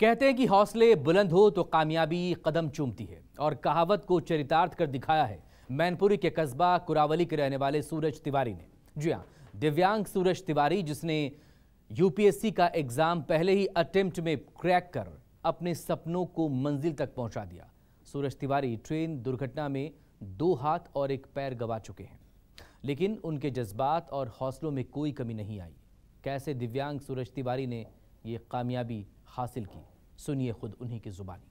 कहते हैं कि हौसले बुलंद हो तो कामयाबी कदम चूमती है और कहावत को चरितार्थ कर दिखाया है मैनपुरी के कस्बा कुरावली के रहने वाले सूरज तिवारी ने जी हाँ दिव्यांग सूरज तिवारी जिसने यूपीएससी का एग्जाम पहले ही अटेम्प्ट में क्रैक कर अपने सपनों को मंजिल तक पहुंचा दिया सूरज तिवारी ट्रेन दुर्घटना में दो हाथ और एक पैर गंवा चुके हैं लेकिन उनके जज्बात और हौसलों में कोई कमी नहीं आई कैसे दिव्यांग सूरज तिवारी ने ये कामयाबी हासिल की सुनिए खुद उन्हीं की ज़ुबानी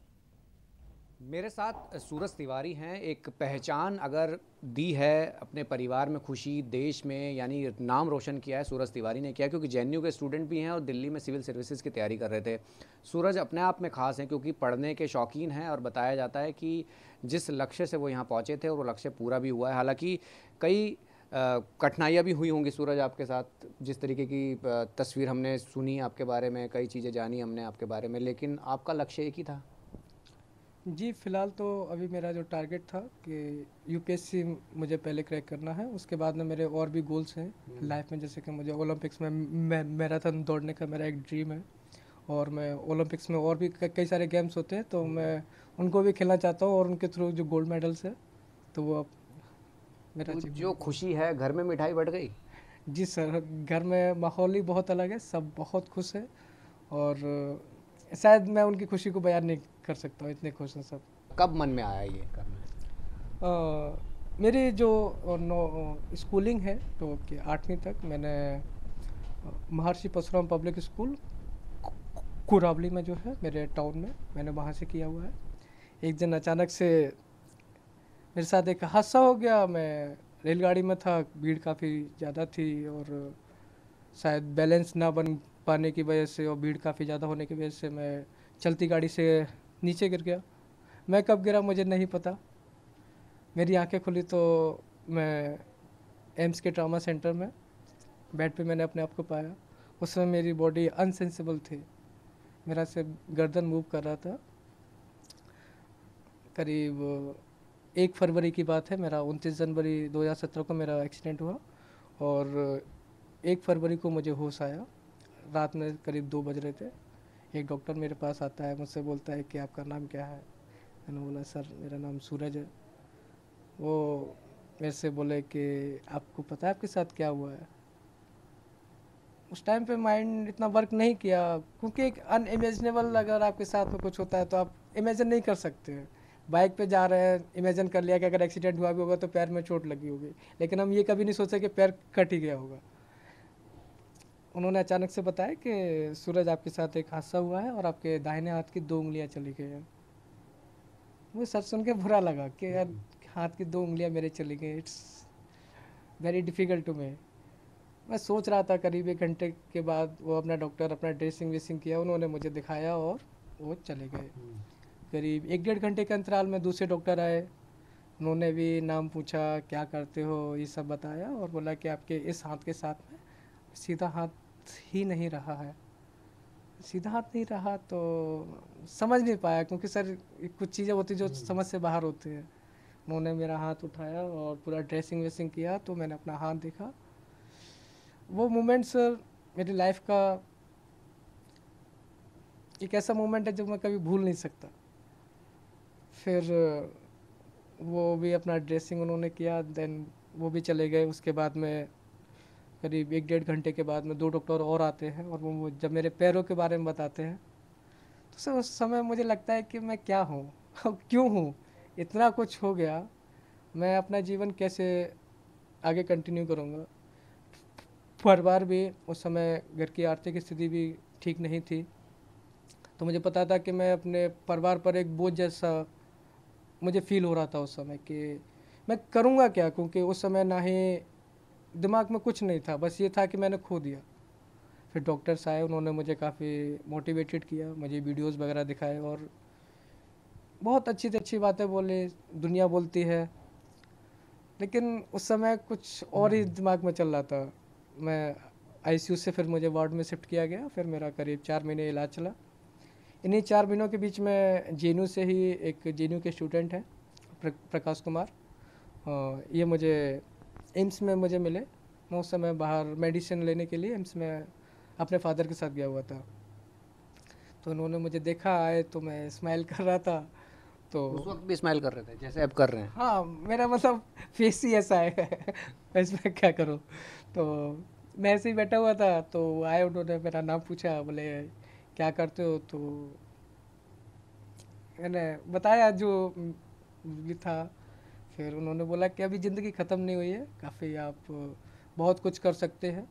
मेरे साथ सूरज तिवारी हैं एक पहचान अगर दी है अपने परिवार में खुशी देश में यानी नाम रोशन किया है सूरज तिवारी ने किया क्योंकि जे के स्टूडेंट भी हैं और दिल्ली में सिविल सर्विसेज की तैयारी कर रहे थे सूरज अपने आप में ख़ास हैं क्योंकि पढ़ने के शौकीन हैं और बताया जाता है कि जिस लक्ष्य से वो यहाँ पहुँचे थे और वो लक्ष्य पूरा भी हुआ है हालाँकि कई कठिनाइयाँ भी हुई होंगी सूरज आपके साथ जिस तरीके की तस्वीर हमने सुनी आपके बारे में कई चीज़ें जानी हमने आपके बारे में लेकिन आपका लक्ष्य एक ही था जी फ़िलहाल तो अभी मेरा जो टारगेट था कि यूपीएससी मुझे पहले क्रैक करना है उसके बाद में मेरे और भी गोल्स हैं हम्म। लाइफ में जैसे कि मुझे ओलंपिक्स में मैराथन दौड़ने का मेरा एक ड्रीम है और मैं ओलंपिक्स में और भी कई सारे गेम्स होते हैं तो हम्म। मैं उनको भी खेलना चाहता हूँ और उनके थ्रू जो गोल्ड मेडल्स है तो वो मेरा तो जो खुशी है घर में मिठाई बढ़ गई जी सर घर में माहौल ही बहुत अलग है सब बहुत खुश है और शायद मैं उनकी खुशी को बयान नहीं कर सकता हूँ इतने खुश हैं सब कब मन में आया ये करना मेरी जो नो स्कूलिंग है तो कि आठवीं तक मैंने महर्षि परशुराम पब्लिक स्कूल कुरावली में जो है मेरे टाउन में मैंने वहाँ से किया हुआ है एक दिन अचानक से मेरे साथ एक हादसा हो गया मैं रेलगाड़ी में था भीड़ काफ़ी ज़्यादा थी और शायद बैलेंस ना बन पाने की वजह से और भीड़ काफ़ी ज़्यादा होने की वजह से मैं चलती गाड़ी से नीचे गिर गया मैं कब गिरा मुझे नहीं पता मेरी आंखें खुली तो मैं एम्स के ट्रामा सेंटर में बेड पे मैंने अपने आप को पाया उसमें मेरी बॉडी अनसेंसिबल थी मेरा से गर्दन मूव कर रहा था करीब एक फरवरी की बात है मेरा उनतीस जनवरी 2017 को मेरा एक्सीडेंट हुआ और एक फरवरी को मुझे होश आया रात में करीब दो बज रहे थे एक डॉक्टर मेरे पास आता है मुझसे बोलता है कि आपका नाम क्या है मैंने बोला सर मेरा नाम सूरज है वो मेरे से बोले कि आपको पता है आपके साथ क्या हुआ है उस टाइम पे माइंड इतना वर्क नहीं किया क्योंकि एक अनइमेजनेबल अगर आपके साथ में कुछ होता है तो आप इमेजिन नहीं कर सकते हैं बाइक पे जा रहे हैं इमेजिन कर लिया कि अगर एक्सीडेंट हुआ भी होगा तो पैर में चोट लगी होगी लेकिन हम ये कभी नहीं सोचे कि पैर कट ही गया होगा उन्होंने अचानक से बताया कि सूरज आपके साथ एक हादसा हुआ है और आपके दाहिने हाथ की दो उंगलियां चली गई हैं मुझे सच सुन के बुरा लगा कि यार हाथ की दो उंगलियां मेरे चली गई it's very difficult to me मैं सोच रहा था करीब एक घंटे के बाद वो अपना डॉक्टर अपना ड्रेसिंग वेसिंग किया उन्होंने मुझे दिखाया और वो चले गए हम्म। करीब एक डेढ़ घंटे के अंतराल में दूसरे डॉक्टर आए उन्होंने भी नाम पूछा क्या करते हो ये सब बताया और बोला कि आपके इस हाथ के साथ में सीधा हाथ ही नहीं रहा है सीधा हाथ नहीं रहा तो समझ नहीं पाया क्योंकि सर कुछ चीज़ें होती जो हम्म। समझ से बाहर होती हैं उन्होंने मेरा हाथ उठाया और पूरा ड्रेसिंग वेसिंग किया तो मैंने अपना हाथ देखा वो मोमेंट सर मेरी लाइफ का एक ऐसा मोमेंट है जो मैं कभी भूल नहीं सकता फिर वो भी अपना ड्रेसिंग उन्होंने किया देन वो भी चले गए उसके बाद में करीब एक डेढ़ घंटे के बाद में दो डॉक्टर और आते हैं और वो जब मेरे पैरों के बारे में बताते हैं तो सर उस समय मुझे लगता है कि मैं क्या हूँ क्यों हूँ इतना कुछ हो गया मैं अपना जीवन कैसे आगे कंटिन्यू करूँगा परिवार भी उस समय घर की आर्थिक स्थिति भी ठीक नहीं थी तो मुझे पता था कि मैं अपने परिवार पर एक बोझ जैसा मुझे फील हो रहा था उस समय कि मैं करूँगा क्या क्योंकि उस समय ना ही दिमाग में कुछ नहीं था बस ये था कि मैंने खो दिया फिर डॉक्टर्स आए उन्होंने मुझे काफ़ी मोटिवेटेड किया मुझे वीडियोस वगैरह दिखाए और बहुत अच्छी से अच्छी बातें बोले दुनिया बोलती है लेकिन उस समय कुछ और ही हम्म। दिमाग में चल रहा था मैं आईसीयू से फिर मुझे वार्ड में शिफ्ट किया गया फिर मेरा करीब चार महीने इलाज चला इन्हीं चार महीनों के बीच में जे से ही एक जे के स्टूडेंट हैं प्रकाश कुमार ये मुझे एम्स में मुझे मिले मैं उस समय बाहर मेडिसिन लेने के लिए एम्स में अपने फादर के साथ गया हुआ था तो उन्होंने मुझे देखा आए तो मैं स्माइल कर रहा था तो उस वक्त भी स्माइल कर रहे थे जैसे अब कर रहे हैं हाँ मेरा मतलब फेस ही ऐसा है मैं इसमें क्या करूँ तो मैं ऐसे ही बैठा हुआ था तो आए उन्होंने मेरा नाम पूछा बोले क्या करते हो तो मैंने बताया जो भी था फिर उन्होंने बोला कि अभी ज़िंदगी ख़त्म नहीं हुई है काफ़ी आप बहुत कुछ कर सकते हैं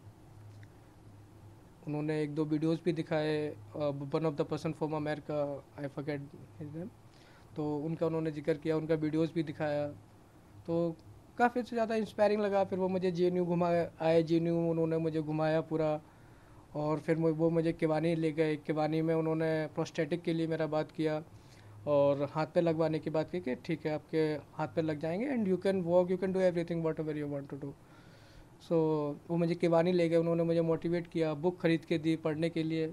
उन्होंने एक दो वीडियोस भी दिखाए one of the person from America I forget तो उनका उन्होंने जिक्र किया उनका वीडियोस भी दिखाया तो काफ़ी ज़्यादा इंस्पायरिंग लगा फिर वो मुझे जे घुमा आए जे उन्होंने मुझे घुमाया पूरा और फिर वो मुझे किवानी ले गए किवानी में उन्होंने प्रोस्टेटिक के लिए मेरा बात किया और हाथ पे लगवाने की बात की कि ठीक है आपके हाथ पे लग जाएंगे and you can walk you can do thing whatever you want to do so वो मुझे किवानी ले गए उन्होंने मुझे मोटिवेट किया बुक खरीद के दी पढ़ने के लिए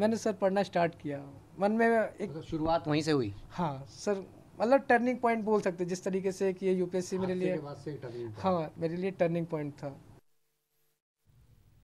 मैंने सर पढ़ना स्टार्ट किया मन में एक तो शुरुआत वहीं से हुई हाँ सर मतलब टर्निंग पॉइंट बोल सकते जिस तरीके से कि ये यूपीएससी मेरे लिए हाँ मेरे लिए टर्निंग पॉइंट था